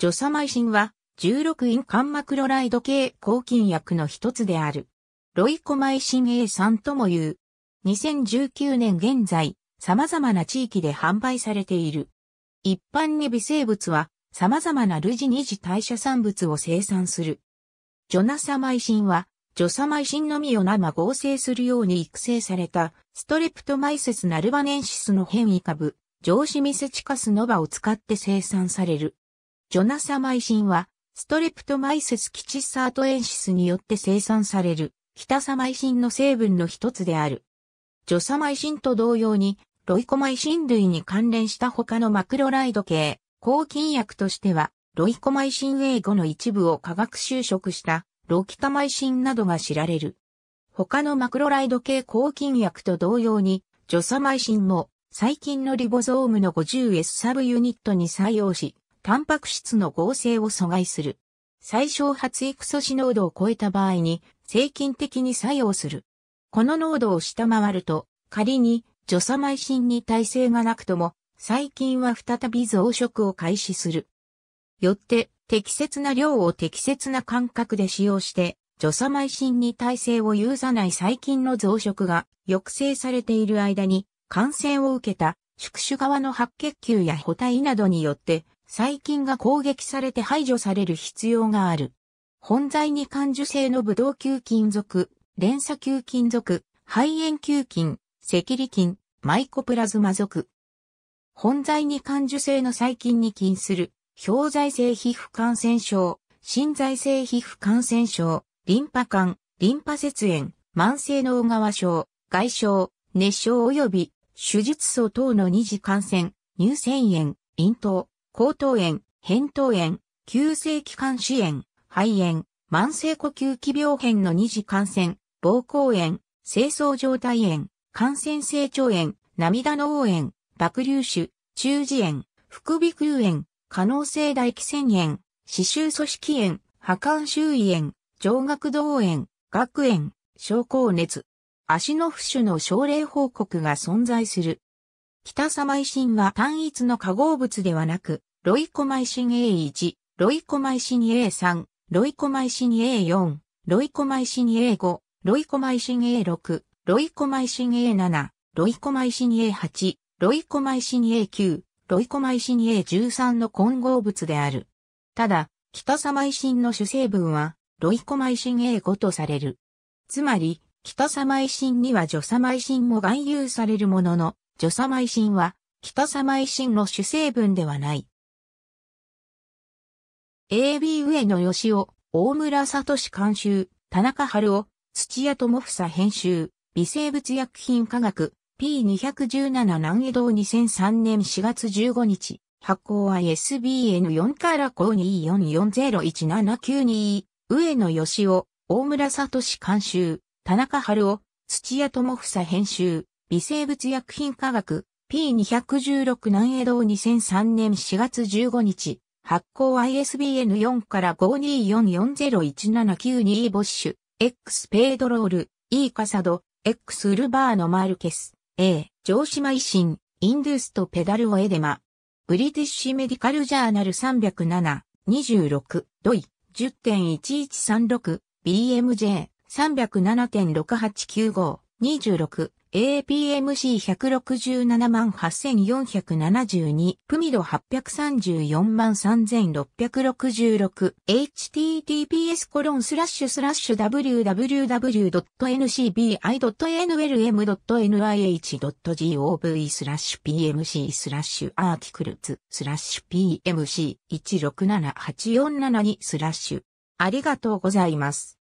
ジョサマイシンは、16インカンマクロライド系抗菌薬の一つである。ロイコマイシン A3 とも言う。2019年現在、様々な地域で販売されている。一般に微生物は、様々な類似二次代謝産物を生産する。ジョナサマイシンは、ジョサマイシンのみを生合成するように育成された、ストレプトマイセスナルバネンシスの変異株、ジョーシミセチカスノバを使って生産される。ジョナサマイシンは、ストレプトマイセスキチサートエンシスによって生産される、キタサマイシンの成分の一つである。ジョサマイシンと同様に、ロイコマイシン類に関連した他のマクロライド系、抗菌薬としては、ロイコマイシン A5 の一部を化学修飾したロキタマイシンなどが知られる。他のマクロライド系抗菌薬と同様に、ジョサマイシンも最近のリボゾームの 50S サブユニットに採用し、タンパク質の合成を阻害する。最小発育素子濃度を超えた場合に、制菌的に作用する。この濃度を下回ると、仮に除サマイシンに耐性がなくとも、細菌は再び増殖を開始する。よって、適切な量を適切な間隔で使用して、除サマイシンに耐性を有さない細菌の増殖が抑制されている間に、感染を受けた宿主側の白血球や補体などによって細菌が攻撃されて排除される必要がある。本剤に感受性のブドウ球菌属、連鎖球菌属、肺炎球菌、赤痢菌、マイコプラズマ属。本剤に感受性の細菌に菌する、表剤性皮膚感染症、心剤性皮膚感染症、リンパ管、リンパ節炎、慢性脳側症、外傷、熱傷及び手術層等の二次感染、乳腺炎、咽頭、喉頭炎、扁桃炎、急性気管支炎、肺炎、慢性呼吸器病変の二次感染、膀胱炎、清掃状態炎、感染性腸炎、涙の応炎、爆粒腫、中耳炎、副鼻腔炎、可能性大気腺炎、歯周組織炎、破管周囲炎、上顎動炎、顎炎、症候熱。足の浮腫の症例報告が存在する。北サマイシンは単一の化合物ではなく、ロイコマイシン A1、ロイコマイシン A3、ロイコマイシン A4、ロイコマイシン A5、ロイコマイシン A6、ロイコマイシン A7、ロイコマイシン A8、ロイコマイシン A9、ロイコマイシン A13 の混合物である。ただ、北サマイシンの主成分は、ロイコマイシン A5 とされる。つまり、北サマイシンには女サマイシンも含有されるものの、女様シンは、北様シンの主成分ではない。AB 上野義雄、大村聡監修、田中春夫、土屋智房編集、微生物薬品科学、P217 南江堂2003年4月15日、発行は SBN4 から524401792、上野義雄、大村聡監修、田中春夫、土屋智房編集、微生物薬品科学 P216 南江道2003年4月15日発行 ISBN4 から5 2 4 4 0 1 7 9 2ボッシュ X ペードロール E カサド X ウルバーノマルケス A 城島維新インドゥストペダルオエデマブリティッシュメディカルジャーナル307 26ドイ10.1136 BMJ 307.6895 26 APMC167 万8472、プミド834万3666、https コロンスラッシュスラッシュ www.ncbi.nlm.nih.gov スラッシュ pmc スラッシュアーティクルツスラッシュ pmc167847 にスラッシュ。ありがとうございます。